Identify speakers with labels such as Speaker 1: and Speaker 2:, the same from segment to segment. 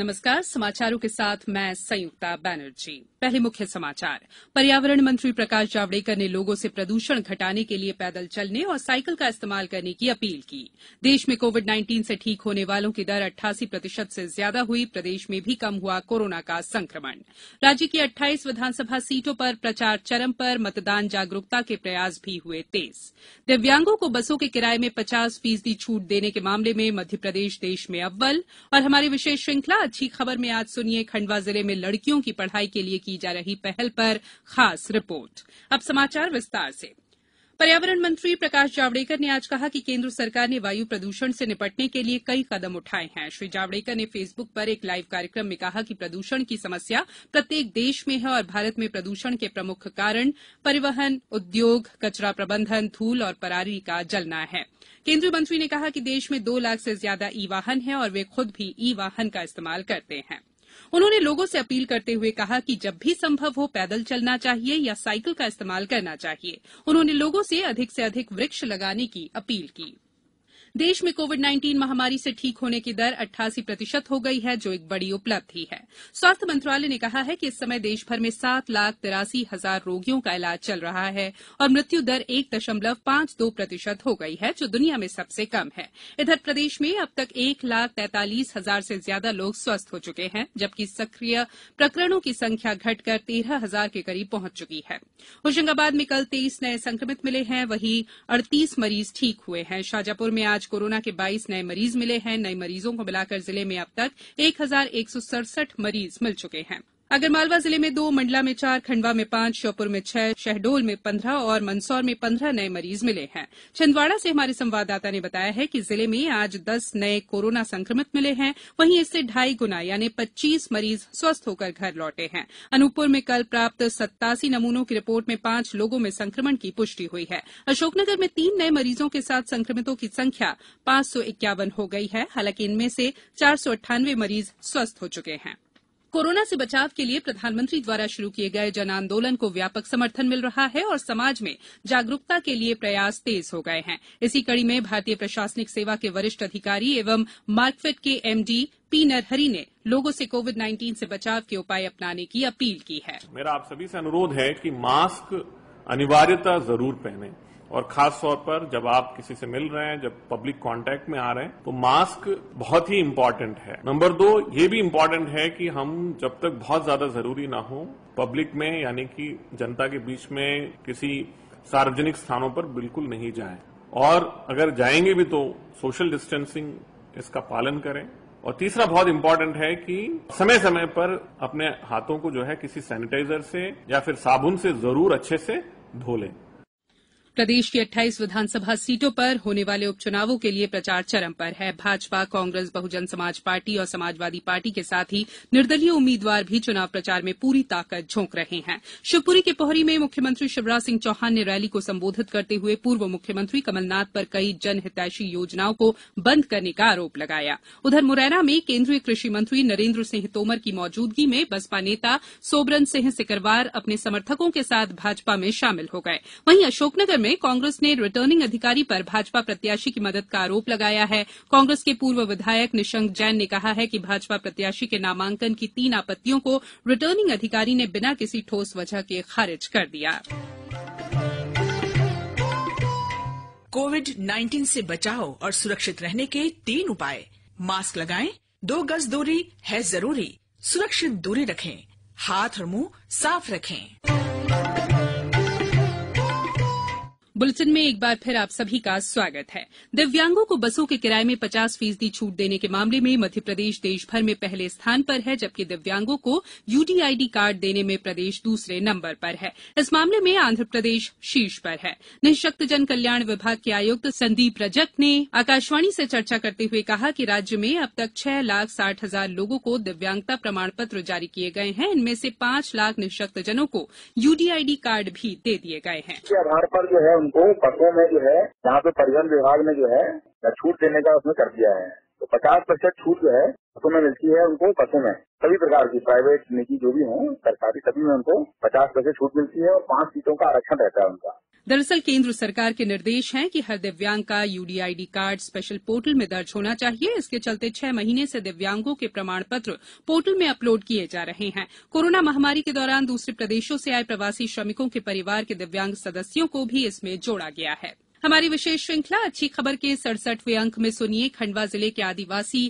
Speaker 1: नमस्कार समाचारों के साथ मैं संयुक्ता बैनर्जी पहले मुख्य समाचार पर्यावरण मंत्री प्रकाश जावड़ेकर ने लोगों से प्रदूषण घटाने के लिए पैदल चलने और साइकिल का इस्तेमाल करने की अपील की देश में कोविड नाइन्टीन से ठीक होने वालों की दर अट्ठासी प्रतिशत से ज्यादा हुई प्रदेश में भी कम हुआ कोरोना का संक्रमण राज्य की अट्ठाईस विधानसभा सीटों पर प्रचार चरम पर मतदान जागरूकता के प्रयास भी हुए तेज दिव्यांगों को बसों के किराए में पचास फीसदी छूट देने के मामले में मध्यप्रदेश देश में अव्वल और हमारी विशेष श्रृंखला अच्छी खबर में आज सुनिए खंडवा जिले में लड़कियों की पढ़ाई के लिए की जा रही पहल पर खास रिपोर्ट अब समाचार विस्तार से पर्यावरण मंत्री प्रकाश जावड़ेकर ने आज कहा कि केन्द्र सरकार ने वायु प्रदूषण से निपटने के लिए कई कदम उठाए हैं श्री जावड़ेकर ने फेसबुक पर एक लाइव कार्यक्रम में कहा कि प्रदूषण की समस्या प्रत्येक देश में है और भारत में प्रदूषण के प्रमुख कारण परिवहन उद्योग कचरा प्रबंधन धूल और परारी का जलना है केन्द्रीय मंत्री ने कहा कि देश में दो लाख से ज्यादा ई वाहन है और वे खुद भी ई वाहन का इस्तेमाल करते हैं उन्होंने लोगों से अपील करते हुए कहा कि जब भी संभव हो पैदल चलना चाहिए या साइकिल का इस्तेमाल करना चाहिए उन्होंने लोगों से अधिक से अधिक वृक्ष लगाने की अपील की देश में कोविड नाइन्टीन महामारी से ठीक होने की दर अट्ठासी प्रतिशत हो गई है जो एक बड़ी उपलब्धि है स्वास्थ्य मंत्रालय ने कहा है कि इस समय देशभर में सात लाख तिरासी हजार रोगियों का इलाज चल रहा है और मृत्यु दर एक दशमलव पांच दो प्रतिशत हो गई है जो दुनिया में सबसे कम है इधर प्रदेश में अब तक एक लाख तैंतालीस हजार से ज्यादा लोग स्वस्थ हो चुके हैं जबकि सक्रिय प्रकरणों की संख्या घटकर तेरह हजार के करीब पहुंच चुकी है होशंगाबाद में कल तेईस नए संक्रमित मिले हैं वहीं अड़तीस मरीज ठीक हुए हैं शाजापुर में आज आज कोरोना के बाईस नये मरीज मिले हैं नये मरीजों को मिलाकर जिले में अब तक एक हजार एक सौ सड़सठ मरीज मिल चुके हैं आगरमालवा जिले में दो मंडला में चार खंडवा में पांच श्योपुर में छह शहडोल में पंद्रह और मंदसौर में पंद्रह नये मरीज मिले हैं छिंदवाड़ा से हमारे संवाददाता ने बताया है कि जिले में आज दस नये कोरोना संक्रमित मिले हैं वहीं इससे ढाई गुना यानी पच्चीस मरीज स्वस्थ होकर घर लौटे हैं अनूपपुर में कल प्राप्त सत्तासी नमूनों की रिपोर्ट में पांच लोगों में संक्रमण की पुष्टि हुई है अशोकनगर में तीन नए मरीजों के साथ संक्रमितों की संख्या पांच सौ इक्यावन हो गई है हालांकि इनमें से चार सौ अट्ठानवे मरीज स्वस्थ हो चुके हैं कोरोना से बचाव के लिए प्रधानमंत्री द्वारा शुरू किए गए जन आंदोलन को व्यापक समर्थन मिल रहा है और समाज में जागरूकता के लिए प्रयास तेज हो गए हैं इसी कड़ी में भारतीय प्रशासनिक सेवा के वरिष्ठ अधिकारी एवं मार्कफेड के एमडी पी नरहरी ने लोगों से कोविड 19 से बचाव के उपाय अपनाने की अपील की है मेरा आप सभी से अनुरोध है कि मास्क अनिवार्यता जरूर पहनें और खास तौर पर जब आप किसी से मिल रहे हैं जब पब्लिक कांटेक्ट में आ रहे हैं तो मास्क बहुत ही इम्पोर्टेंट है नंबर दो ये भी इम्पोर्टेंट है कि हम जब तक बहुत ज्यादा जरूरी ना हो पब्लिक में यानी कि जनता के बीच में किसी सार्वजनिक स्थानों पर बिल्कुल नहीं जाएं और अगर जाएंगे भी तो सोशल डिस्टेंसिंग इसका पालन करें और तीसरा बहुत इम्पोर्टेंट है कि समय समय पर अपने हाथों को जो है किसी सैनिटाइजर से या फिर साबुन से जरूर अच्छे से धो लें प्रदेश की 28 विधानसभा सीटों पर होने वाले उपचुनावों के लिए प्रचार चरम पर है भाजपा कांग्रेस बहुजन समाज पार्टी और समाजवादी पार्टी के साथ ही निर्दलीय उम्मीदवार भी चुनाव प्रचार में पूरी ताकत झोंक रहे हैं शिवपुरी के पोहरी में मुख्यमंत्री शिवराज सिंह चौहान ने रैली को संबोधित करते हुए पूर्व मुख्यमंत्री कमलनाथ पर कई जनहितैषी योजनाओं को बंद करने का आरोप लगाया उधर मुरैना में केन्द्रीय कृषि मंत्री नरेन्द्र सिंह तोमर की मौजूदगी में बसपा नेता सोबरन सिंह सिकरवार अपने समर्थकों के साथ भाजपा में शामिल हो गए वहीं अशोकनगर में कांग्रेस ने रिटर्निंग अधिकारी पर भाजपा प्रत्याशी की मदद का आरोप लगाया है कांग्रेस के पूर्व विधायक निशंक जैन ने कहा है कि भाजपा प्रत्याशी के नामांकन की तीन आपत्तियों को रिटर्निंग अधिकारी ने बिना किसी ठोस वजह के खारिज कर दिया कोविड 19 से बचाव और सुरक्षित रहने के तीन उपाय मास्क लगाएं, दो गज दूरी है जरूरी सुरक्षित दूरी रखें हाथ और मुंह साफ रखें बुलेटिन में एक बार फिर आप सभी का स्वागत है दिव्यांगों को बसों के किराये में पचास फीसदी छूट देने के मामले में मध्यप्रदेश देशभर में पहले स्थान पर है जबकि दिव्यांगों को यूडीआईडी कार्ड देने में प्रदेश दूसरे नंबर पर है इस मामले में आंध्र प्रदेश शीर्ष पर है निःशक्त जन कल्याण विभाग के आयुक्त संदीप रजक ने आकाशवाणी से चर्चा करते हुए कहा कि राज्य में अब तक छह लाख साठ हजार लोगों को दिव्यांगता प्रमाण पत्र जारी किए गए हैं इनमें से पांच लाख निःशक्तजनों को यूडीआईडी कार्ड भी दे दिए गए
Speaker 2: हैं उनको पशुओं में जो है यहाँ पे परिवहन विभाग ने जो है छूट देने का उसमें कर दिया है तो पचास प्रतिशत छूट जो है हकूमत तो मिलती है उनको बसों में सभी प्रकार की प्राइवेट निजी जो भी हों सरकारी सभी में उनको पचास पैसे छूट मिलती है और पांच सीटों का आरक्षण रहता है उनका
Speaker 1: दरअसल केंद्र सरकार के निर्देश हैं कि हर दिव्यांग का यूडीआईडी कार्ड स्पेशल पोर्टल में दर्ज होना चाहिए इसके चलते छह महीने से दिव्यांगों के प्रमाण पत्र पोर्टल में अपलोड किए जा रहे हैं कोरोना महामारी के दौरान दूसरे प्रदेशों से आए प्रवासी श्रमिकों के परिवार के दिव्यांग सदस्यों को भी इसमें जोड़ा गया है हमारी विशेष श्रृंखला अच्छी खबर के सड़सठवें अंक में सुनिए खंडवा जिले के आदिवासी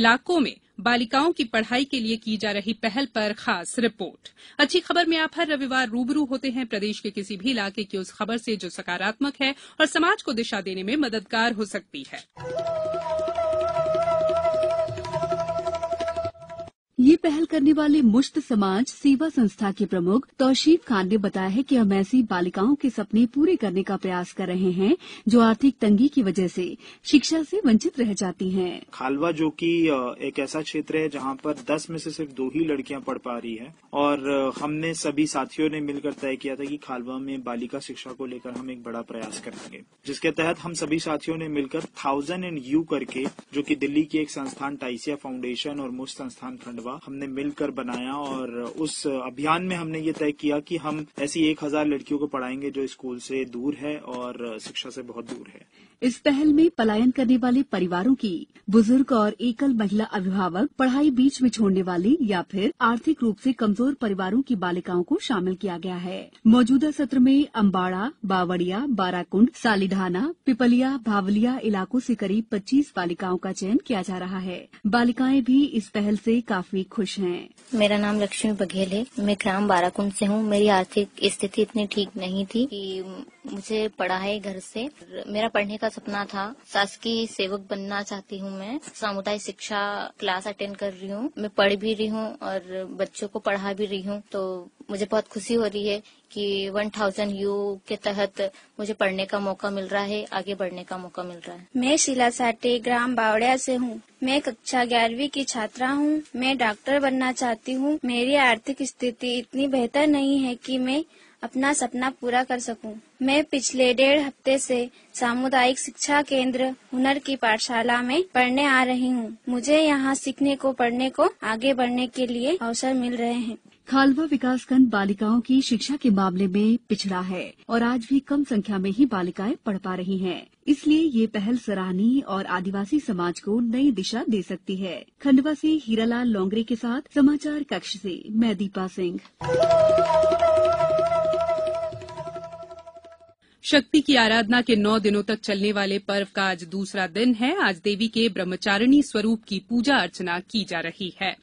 Speaker 1: इलाकों में बालिकाओं की पढ़ाई के लिए की जा रही पहल पर खास रिपोर्ट अच्छी खबर में आप हर रविवार रूबरू होते हैं प्रदेश के किसी भी इलाके की उस खबर से जो सकारात्मक है और समाज को दिशा देने में मददगार हो सकती है
Speaker 2: ये पहल करने वाले मुश्त समाज सेवा संस्था के प्रमुख तौशीफ खान ने बताया कि हम ऐसी बालिकाओं के सपने पूरे करने का प्रयास कर रहे हैं जो आर्थिक तंगी की वजह से शिक्षा से वंचित रह जाती हैं
Speaker 1: खालवा जो कि एक ऐसा क्षेत्र है जहां पर 10 में से सिर्फ दो ही लड़कियां पढ़ पा रही है और हमने सभी साथियों ने मिलकर
Speaker 2: तय किया था कि खालवा में बालिका शिक्षा को लेकर हम एक बड़ा प्रयास करेंगे जिसके तहत हम सभी साथियों
Speaker 1: ने मिलकर थाउजेंड एंड यू करके जो की दिल्ली की एक संस्थान टाइसिया फाउंडेशन और मुश्त संस्थान खंडवा हमने मिलकर बनाया और उस अभियान में हमने ये तय किया कि हम ऐसी एक हजार लड़कियों को पढ़ाएंगे जो स्कूल से दूर है और शिक्षा से बहुत दूर है इस
Speaker 2: पहल में पलायन करने वाले परिवारों की बुजुर्ग और एकल महिला अभिभावक पढ़ाई बीच में छोड़ने वाली या फिर आर्थिक रूप से कमजोर परिवारों की बालिकाओं को शामिल किया गया है मौजूदा सत्र में अम्बाड़ा बावड़िया बाराकुंड सालिढाना पिपलिया भावलिया इलाकों से करीब पच्चीस बालिकाओं का चयन किया जा रहा है बालिकाएं भी इस पहल से काफी खुश हैं मेरा नाम लक्ष्मी बघेल है मैं ग्राम बाराकुंड से हूँ मेरी आर्थिक स्थिति इतनी ठीक नहीं थी कि मुझे पढ़ा है घर से मेरा पढ़ने का सपना था शासकीय सेवक बनना चाहती हूँ मैं सामुदायिक शिक्षा क्लास अटेंड कर रही हूँ मैं पढ़ भी रही हूँ और बच्चों को पढ़ा भी रही हूँ तो मुझे बहुत खुशी हो रही है कि वन थाउजेंड यू के तहत मुझे पढ़ने का मौका मिल रहा है आगे बढ़ने का मौका मिल रहा है मैं शिला साटे ग्राम बावड़िया से हूँ मैं कक्षा ग्यारहवीं की छात्रा हूँ मैं डॉक्टर बनना चाहती हूँ मेरी आर्थिक स्थिति इतनी बेहतर नहीं है कि मैं अपना सपना पूरा कर सकूं। मैं पिछले डेढ़ हफ्ते से सामुदायिक शिक्षा केंद्र हुनर की पाठशाला में पढ़ने आ रही हूं। मुझे यहां सीखने को पढ़ने को आगे बढ़ने के लिए अवसर मिल रहे हैं खालवा विकासखंड बालिकाओं की शिक्षा के मामले में पिछड़ा है और आज भी कम संख्या में ही बालिकाएं पढ़ पा रही हैं। इसलिए ये पहल सराहनीय और आदिवासी समाज को नई दिशा दे सकती है खंडवा से हीरालाल
Speaker 1: लोंगरे के साथ समाचार कक्ष से मैं दीपा सिंह शक्ति की आराधना के नौ दिनों तक चलने वाले पर्व का आज दूसरा दिन है आज देवी के ब्रह्मचारिणी स्वरूप की पूजा अर्चना की जा रही है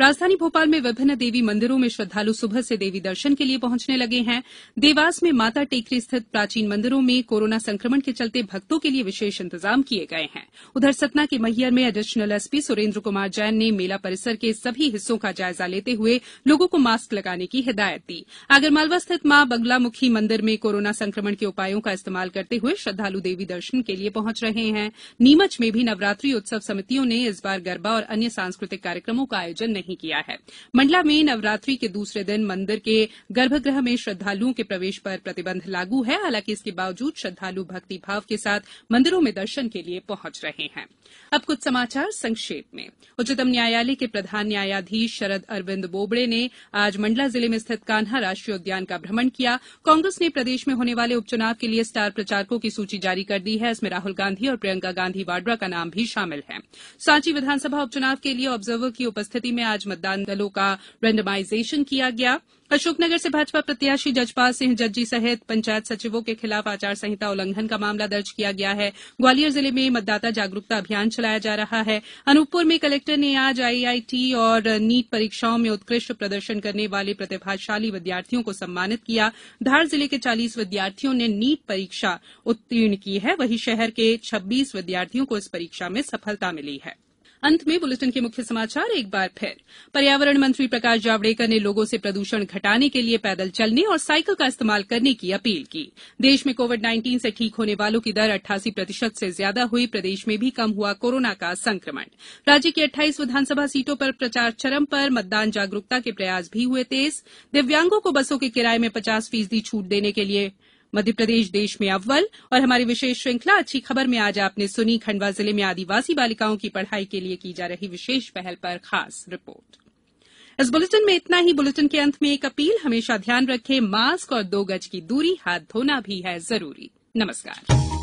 Speaker 1: राजधानी भोपाल में विभिन्न देवी मंदिरों में श्रद्वालु सुबह से देवी दर्शन के लिए पहुंचने लगे हैं देवास में माता टेकरी स्थित प्राचीन मंदिरों में कोरोना संक्रमण के चलते भक्तों के लिए विशेष इंतजाम किये गये हैं उधर सतना के मैहर में एडिशनल एसपी सुरेन्द्र कुमार जैन ने मेला परिसर के सभी हिस्सों का जायजा लेते हुए लोगों को मास्क लगाने की हिदायत दी आगरमालवा स्थित मां बगलामुखी मंदिर में कोरोना संक्रमण के उपायों का इस्तेमाल करते हुए श्रद्धालु देवी दर्शन के लिए पहुंच रहे हैं नीमच में भी नवरात्रि उत्सव समितियों ने इस बार गरबा और अन्य सांस्कृतिक कार्यक्रमों का आयोजन नहीं नहीं किया है मंडला में नवरात्रि के दूसरे दिन मंदिर के गर्भगृह में श्रद्धालुओं के प्रवेश पर प्रतिबंध लागू है हालांकि इसके बावजूद श्रद्धालु भक्तिभाव के साथ मंदिरों में दर्शन के लिए पहुंच रहे हैं अब कुछ समाचार संक्षेप में उच्चतम न्यायालय के प्रधान न्यायाधीश शरद अरविंद बोबड़े ने आज मंडला जिले में स्थित कान्हा राष्ट्रीय उद्यान का भ्रमण किया कांग्रेस ने प्रदेश में होने वाले उपचुनाव के लिए स्टार प्रचारकों की सूची जारी कर दी है इसमें राहुल गांधी और प्रियंका गांधी वाड्रा का नाम भी शामिल है सांची विधानसभा उपचुनाव के लिए ऑब्जर्वर की उपस्थिति में आज आज मतदान दलों का रेंडमाइजेशन किया गया अशोकनगर से भाजपा प्रत्याशी जजपाल सिंह जज्जी सहित पंचायत सचिवों के खिलाफ आचार संहिता उल्लंघन का मामला दर्ज किया गया है ग्वालियर जिले में मतदाता जागरूकता अभियान चलाया जा रहा है अनूपपुर में कलेक्टर ने आज आईआईटी और नीट परीक्षाओं में उत्कृष्ट प्रदर्शन करने वाले प्रतिभाशाली विद्यार्थियों को सम्मानित किया धार जिले के चालीस विद्यार्थियों ने नीट परीक्षा उत्तीर्ण की है वहीं शहर के छब्बीस विद्यार्थियों को इस परीक्षा में सफलता मिली है अंत में बुलेटिन के मुख्य समाचार एक बार फिर पर्यावरण मंत्री प्रकाश जावड़ेकर ने लोगों से प्रदूषण घटाने के लिए पैदल चलने और साइकिल का इस्तेमाल करने की अपील की देश में कोविड नाइन्टीन से ठीक होने वालों की दर अट्ठासी प्रतिशत से ज्यादा हुई प्रदेश में भी कम हुआ कोरोना का संक्रमण राज्य की अट्ठाईस विधानसभा सीटों पर प्रचार चरम पर मतदान जागरूकता के प्रयास भी हुए तेज दिव्यांगों को बसों के किराये में पचास फीसदी छूट देने के लिए मध्यप्रदेश देश में अव्वल और हमारी विशेष श्रृंखला अच्छी खबर में आज आपने सुनी खंडवा जिले में आदिवासी बालिकाओं की पढ़ाई के लिए की जा रही विशेष पहल पर खास रिपोर्ट इस बुलेटिन में इतना ही बुलेटिन के अंत में एक अपील हमेशा ध्यान रखें मास्क और दो गज की दूरी हाथ धोना भी है जरूरी नमस्कार